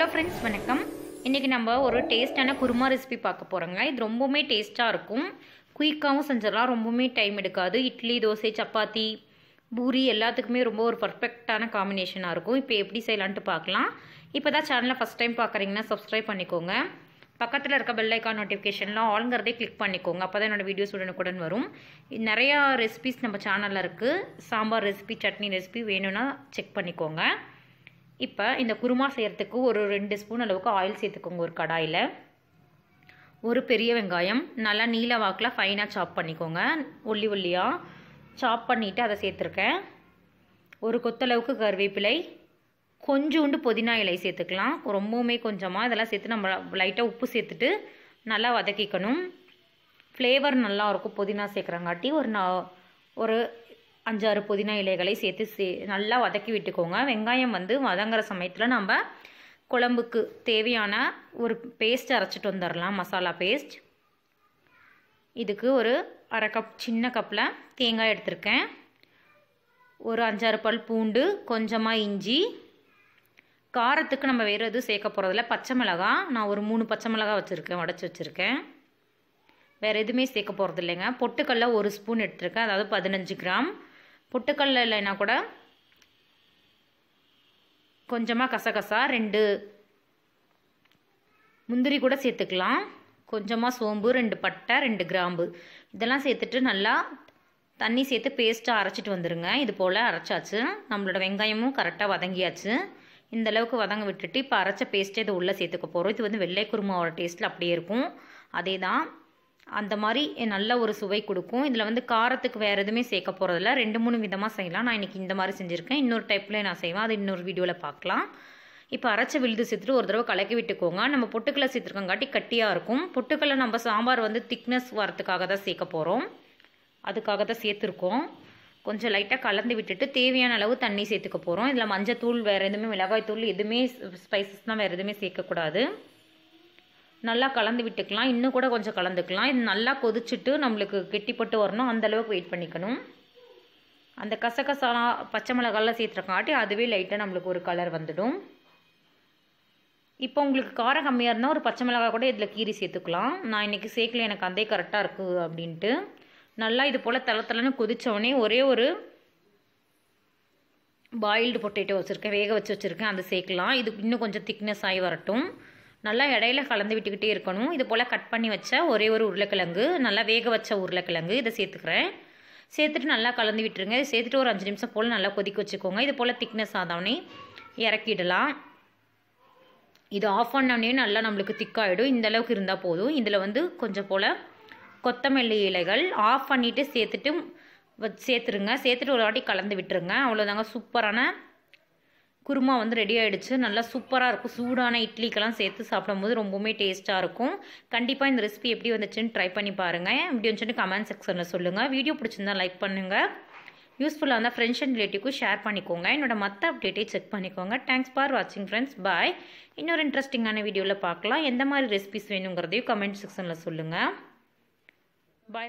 hello friends வணக்கம் இன்றைக்கி நம்ம ஒரு டேஸ்ட்டான குருமா ரெசிபி பார்க்க போகிறோங்க இது ரொம்பவுமே டேஸ்ட்டாக இருக்கும் குயிக்காகவும் செஞ்சிடலாம் ரொம்பவுமே டைம் எடுக்காது இட்லி தோசை சப்பாத்தி பூரி எல்லாத்துக்குமே ரொம்ப ஒரு பர்ஃபெக்டான காம்பினேஷனாக இருக்கும் இப்போ எப்படி செய்யலான்ட்டு பார்க்கலாம் இப்போ தான் சேனலில் ஃபஸ்ட் டைம் பார்க்குறீங்கன்னா சப்ஸ்கிரைப் பண்ணிக்கோங்க பக்கத்தில் இருக்க பெல்லைக்கான் நோட்டிஃபிகேஷன்லாம் ஆளுங்கிறதே கிளிக் பண்ணிக்கோங்க அப்போ தான் என்னோடய வீடியோஸ் உடனுக்குடன் வரும் நிறையா ரெசிபிஸ் நம்ம சேனலில் இருக்குது சாம்பார் ரெசிபி சட்னி ரெசிபி வேணும்னா செக் பண்ணிக்கோங்க இப்போ இந்த குருமா செய்கிறதுக்கு ஒரு ரெண்டு ஸ்பூன் அளவுக்கு ஆயில் சேர்த்துக்கோங்க ஒரு கடாயில் ஒரு பெரிய வெங்காயம் நல்லா நீல வாக்கில் ஃபைனாக சாப் பண்ணிக்கோங்க ஒல்லி ஒல்லியாக சாப் பண்ணிவிட்டு அதை சேர்த்துருக்கேன் ஒரு கொத்தளவுக்கு கருவேப்பிலை கொஞ்சோண்டு புதினா இலை சேர்த்துக்கலாம் ரொம்பவுமே கொஞ்சமாக இதெல்லாம் சேர்த்து நம்ம லைட்டாக உப்பு சேர்த்துட்டு நல்லா வதக்கிக்கணும் ஃப்ளேவர் நல்லாயிருக்கும் புதினா சேர்க்குறங்காட்டி ஒரு நான் ஒரு அஞ்சாறு புதினா இலைகளை சேர்த்து சே நல்லா வதக்கி விட்டுக்கோங்க வெங்காயம் வந்து வதங்குற சமயத்தில் நம்ம குழம்புக்கு தேவையான ஒரு பேஸ்ட் அரைச்சிட்டு வந்துடலாம் மசாலா பேஸ்ட் இதுக்கு ஒரு அரை கப் சின்ன கப்பில் தேங்காய் எடுத்திருக்கேன் ஒரு அஞ்சாறு பல் பூண்டு கொஞ்சமாக இஞ்சி காரத்துக்கு நம்ம வேறு எதுவும் சேர்க்க போகிறதில்ல பச்சை மிளகா நான் ஒரு மூணு பச்சை மிளகா வச்சுருக்கேன் உடச்சி வச்சுருக்கேன் வேறு எதுவுமே சேர்க்க போகிறது இல்லைங்க பொட்டுக்கடல ஒரு ஸ்பூன் எடுத்திருக்கேன் அதாவது பதினஞ்சு கிராம் புட்டுக்கல்ல இல்லைன்னா கூட கொஞ்சமாக கசகசா ரெண்டு முந்திரி கூட சேர்த்துக்கலாம் கொஞ்சமாக சோம்பு ரெண்டு பட்டை ரெண்டு கிராம்பு இதெல்லாம் சேர்த்துட்டு நல்லா தண்ணி சேர்த்து பேஸ்ட்டாக அரைச்சிட்டு வந்துடுங்க இது போல் அரைச்சாச்சு நம்மளோட வெங்காயமும் கரெக்டாக வதங்கியாச்சு இந்த அளவுக்கு வதங்க விட்டுட்டு இப்போ அரைச்ச பேஸ்ட்டை இதை உள்ளே சேர்த்துக்க போகிறோம் இது வந்து வெள்ளை குருமாவோட டேஸ்ட்டில் அப்படியே இருக்கும் அதே தான் அந்த மாதிரி நல்ல ஒரு சுவை கொடுக்கும் இதில் வந்து காரத்துக்கு வேறு எதுவுமே சேர்க்க போகிறதில்ல ரெண்டு மூணு விதமாக செய்யலாம் நான் இன்றைக்கி இந்த மாதிரி செஞ்சுருக்கேன் இன்னொரு டைப்பில் நான் செய்வேன் அது இன்னொரு வீடியோவில் பார்க்கலாம் இப்போ அரைச்ச விழுது சித்துட்டு ஒரு தடவை கலக்கி விட்டுக்கோங்க நம்ம பொட்டுக்கலை சேர்த்துருக்கங்காட்டி கட்டியாக இருக்கும் பொட்டுக்கலை நம்ம சாம்பார் வந்து திக்னஸ் வரத்துக்காக தான் சேர்க்க போகிறோம் அதுக்காக தான் சேர்த்துருக்கோம் கொஞ்சம் லைட்டாக கலந்து விட்டுட்டு தேவையான அளவு தண்ணி சேர்த்துக்க போகிறோம் இதில் மஞ்சள் தூள் வேறு எதுவுமே மிளகாய் தூள் எதுவுமே ஸ்பைசஸ்னால் வேறு எதுவுமே சேர்க்கக்கூடாது நல்லா கலந்து விட்டுக்கலாம் இன்னும் கூட கொஞ்சம் கலந்துக்கலாம் இது நல்லா கொதிச்சுட்டு நம்மளுக்கு கெட்டிப்பட்டு வரணும் அந்தளவுக்கு வெயிட் பண்ணிக்கணும் அந்த கசகசாலாம் பச்சை மிளகாலாம் காட்டி அதுவே லைட்டாக நம்மளுக்கு ஒரு கலர் வந்துடும் இப்போ உங்களுக்கு காரம் கம்மியாக இருந்தால் ஒரு பச்சை மிளகாய் கூட இதில் கீரி சேர்த்துக்கலாம் நான் இன்றைக்கி சேர்க்கல எனக்கு அந்த கரெக்டாக இருக்குது அப்படின்ட்டு நல்லா இது போல் தள தளன்னு கொதித்தோடனே ஒரே ஒரு பாயில்டு பொட்டேட்டோ வச்சுருக்கேன் வேக வச்சு வச்சுருக்கேன் அதை சேர்க்கலாம் இது இன்னும் கொஞ்சம் திக்னஸ் ஆகி வரட்டும் நல்லா இடையில கலந்து விட்டுக்கிட்டே இருக்கணும் இது போல் கட் பண்ணி வச்ச ஒரே ஒரு உருளைக்கிழங்கு நல்லா வேக வச்ச உருளைக்கிழங்கு இதை சேர்த்துக்கிறேன் சேர்த்துட்டு நல்லா கலந்து விட்டுருங்க சேர்த்துட்டு ஒரு அஞ்சு நிமிஷம் போல் நல்லா கொதிக்க வச்சுக்கோங்க இது போல் திக்னஸ் ஆதவனே இறக்கிடலாம் இது ஆஃப் பண்ணோடனே நல்லா நம்மளுக்கு திக்காகிடும் இந்தளவுக்கு இருந்தால் போதும் இதில் வந்து கொஞ்சம் போல் கொத்தமல்லி இலைகள் ஆஃப் பண்ணிவிட்டு சேர்த்துட்டு சேர்த்துருங்க சேர்த்துட்டு ஒரு வாட்டி கலந்து விட்டுருங்க அவ்வளோதாங்க சூப்பரான குருமா வந்து ரெடி ஆகிடுச்சு நல்லா சூப்பராக இருக்கும் சூடான இட்லிக்கெல்லாம் சேர்த்து சாப்பிடும்போது ரொம்பவுமே டேஸ்ட்டாக இருக்கும் கண்டிப்பாக இந்த ரெசிபி எப்படி வந்துச்சுன்னு ட்ரை பண்ணி பாருங்கள் வீடியோ வந்துச்சுன்னு கமெண்ட் செக்ஷனில் சொல்லுங்கள் வீடியோ பிடிச்சிருந்தா லைக் பண்ணுங்கள் யூஸ்ஃபுல்லாக இருந்தால் ஃப்ரெண்ட்ஸ் அண்ட் ரிலேட்டிவ்க்கும் ஷேர் பண்ணிக்கோங்க என்னோடய மற்ற அப்டேட்டை செக் பண்ணிக்கோங்க தேங்க்ஸ் ஃபார் வாட்சிங் ஃப்ரெண்ட்ஸ் பாய் இன்னொரு இன்ட்ரெஸ்டிங்கான வீடியோவில் பார்க்கலாம் எந்த மாதிரி ரெசிபிஸ் வேணுங்கிறதையும் கமெண்ட் செக்ஷனில் சொல்லுங்கள் பாய்